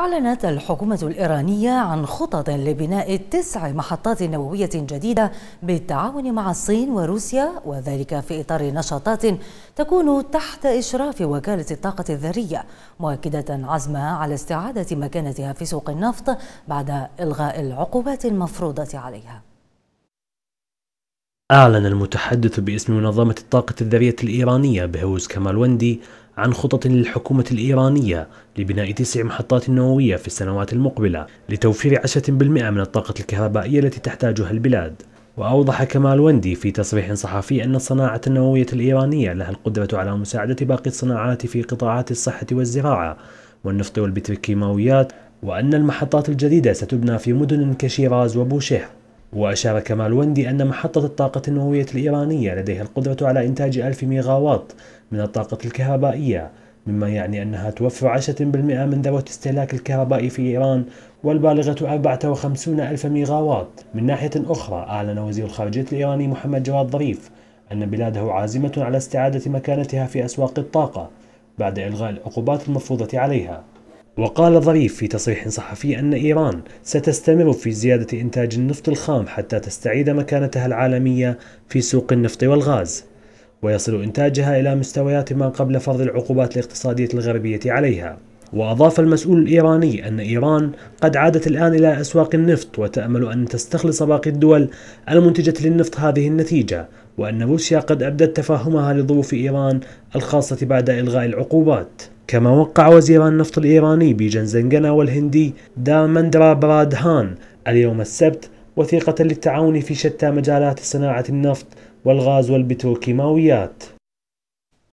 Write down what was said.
أعلنت الحكومة الإيرانية عن خطط لبناء تسع محطات نووية جديدة بالتعاون مع الصين وروسيا وذلك في إطار نشاطات تكون تحت إشراف وكالة الطاقة الذرية مؤكدة عزمها على استعادة مكانتها في سوق النفط بعد إلغاء العقوبات المفروضة عليها أعلن المتحدث باسم منظمة الطاقة الذرية الإيرانية بهروز كمالوندي عن خطط للحكومة الإيرانية لبناء تسع محطات نووية في السنوات المقبلة لتوفير 10% من الطاقة الكهربائية التي تحتاجها البلاد وأوضح كمال وندي في تصريح صحفي أن الصناعة النووية الإيرانية لها القدرة على مساعدة باقي الصناعات في قطاعات الصحة والزراعة والنفط والبتروكيماويات وأن المحطات الجديدة ستبنى في مدن كشيراز وبوشهر وأشار كمال وندي أن محطة الطاقة النووية الإيرانية لديها القدرة على إنتاج 1000 ميغاواط من الطاقة الكهربائية مما يعني أنها توفر 10% من ذروة استهلاك الكهرباء في إيران والبالغة 54 ألف ميغاواط من ناحية أخرى أعلن وزير الخارجية الإيراني محمد جواد ظريف أن بلاده عازمة على استعادة مكانتها في أسواق الطاقة بعد إلغاء العقوبات المفروضة عليها وقال ظريف في تصريح صحفي أن إيران ستستمر في زيادة إنتاج النفط الخام حتى تستعيد مكانتها العالمية في سوق النفط والغاز ويصل إنتاجها إلى مستويات ما قبل فرض العقوبات الاقتصادية الغربية عليها وأضاف المسؤول الإيراني أن إيران قد عادت الآن إلى أسواق النفط وتأمل أن تستخلص باقي الدول المنتجة للنفط هذه النتيجة وأن روسيا قد أبدت تفاهمها لظروف إيران الخاصة بعد إلغاء العقوبات كما وقع وزير النفط الإيراني زنجنا والهندي دارمندرا برادهان اليوم السبت وثيقة للتعاون في شتى مجالات صناعة النفط والغاز والبتروكيماويات